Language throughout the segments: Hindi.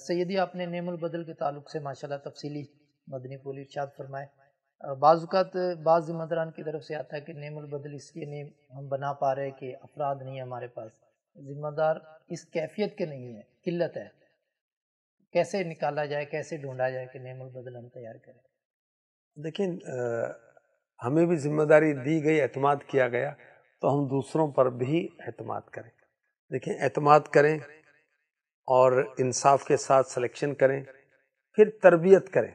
सैदी आपने बदल के ताल्लुक से माशाल्लाह तफसीली मदनी पोली इर्शाद फरमाए बाज़ात बाज़ ज़िम्मेदारान की तरफ से आता है कि बदल इसलिए नहीं हम बना पा रहे कि अफराद नहीं है हमारे पास ज़िम्मेदार इस कैफियत के नहीं है किल्लत है कैसे निकाला जाए कैसे ढूंढा जाए कि बदल हम तैयार करें लेकिन हमें भी जिम्मेदारी दी गई एतमाद किया गया तो हम दूसरों पर भी अहतम करें देखें अहतम करें और इंसाफ के साथ सिलेक्शन करें फिर तरबियत करें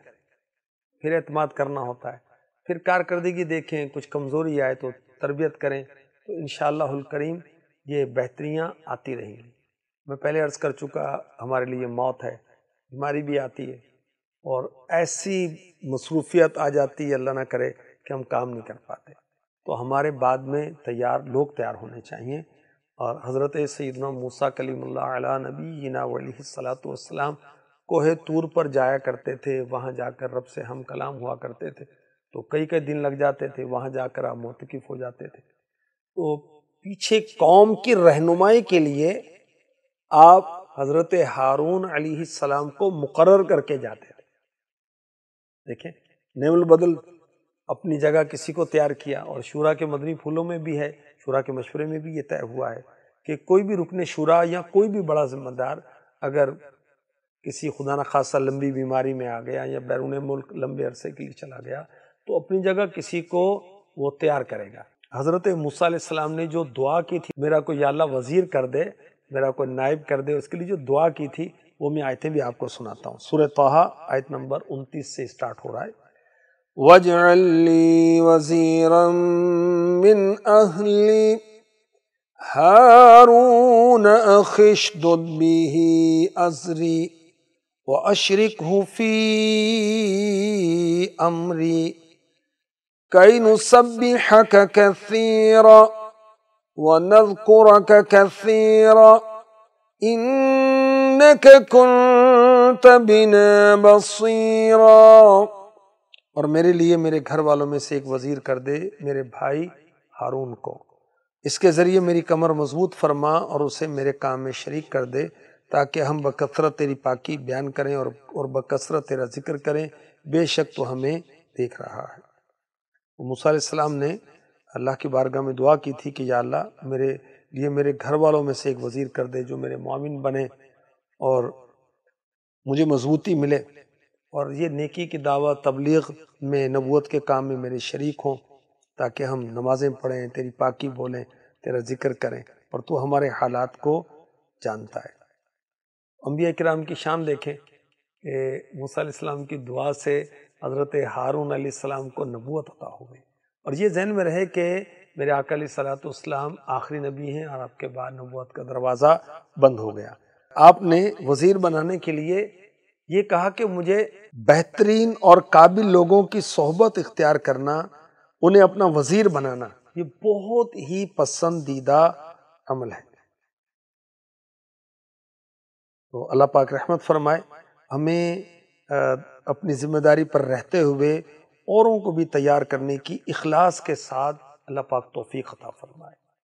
फिर अतमाद करना होता है फिर कारकर्दगी देखें कुछ कमज़ोरी आए तो तरबियत करें तो इन करीम ये बेहतरियाँ आती रहेंगी मैं पहले अर्ज़ कर चुका हमारे लिए मौत है बीमारी भी आती है और ऐसी मसरूफियत आ जाती है अल्लाह ना करे कि हम काम नहीं कर पाते तो हमारे बाद में तैयार लोग तैयार होने चाहिए और हज़रत सैदना मूसा कलीमुल्ला नबी वसलाम कोह तूर पर जाया करते थे वहाँ जाकर रब से हम कलाम हुआ करते थे तो कई कई दिन लग जाते थे वहाँ जाकर आप मोतकफ़ हो जाते थे तो पीछे कौम की रहनुमाई के लिए आप हज़रत हारून सलाम को मुकर करके जाते थे देखें नेमल बदल अपनी जगह किसी को तैयार किया और शुरा के मदनी फूलों में भी है शुरा के मशवरे में भी ये तय हुआ है कि कोई भी रुकन शुरा या कोई भी बड़ा जिम्मेदार अगर किसी खुदा न खासा लंबी बीमारी में आ गया या बैरून मुल्क लंबे अरसे के लिए चला गया तो अपनी जगह किसी को वो तैयार करेगा हज़रत मूसम ने जो दुआ की थी मेरा कोई अल्लाह वज़ीर कर दे मेरा कोई नायब कर दे उसके लिए जो दुआ की थी वो मैं आयतें भी आपको सुनाता हूँ सूर्य आयत नंबर उनतीस से स्टार्ट हो रहा है واجعل لي وزيرا من أهلي هارون أخي اشدد به أزري وأشركه في أمري كي نسبحك كثيرا ونذكرك كثيرا إنك كنت بنا بصيراً और मेरे लिए मेरे घर वालों में से एक वज़ीर कर दे मेरे भाई हारून को इसके ज़रिए मेरी कमर मजबूत फरमा और उसे मेरे काम में शरीक कर दे ताकि हम बकसरत तेरी पाकि बयान करें और और बकसरत तेरा जिक्र करें बेशक तो हमें देख रहा है तो मूसम ने अल्लाह की बारगाह में दुआ की थी कि या अल्लाह मेरे लिए मेरे घर वालों में से एक वज़ीर कर दे जो मेरे मामिन बने और मुझे मजबूती मिले और ये नेकी की दावा तबलीग में नबूत के काम में मेरे शरीक हों ताकि हम नमाज़ें पढ़ें तेरी पाकि बोलें तेरा जिक्र करें और तू हमारे हालात को जानता है अम्बिया कराम की शान देखें कि मूसम की दुआ से हज़रत हारून सलाम को नबूत अता हो गई और ये जहन में रहे कि मेरे आकल सलातम आखिरी नबी हैं और आपके बाद नबूत का दरवाज़ा बंद हो गया आपने वज़ीर बनाने के लिए ये कहा कि मुझे बेहतरीन और काबिल लोगों की सोहबत इख्तियार करना उन्हें अपना वजीर बनाना ये बहुत ही पसंदीदा अमल है तो अल्लाह पाक रहमत फरमाए हमें अपनी ज़िम्मेदारी पर रहते हुए औरों को भी तैयार करने की इखलास के साथ अल्लाह पाक तोफ़ी अता फरमाए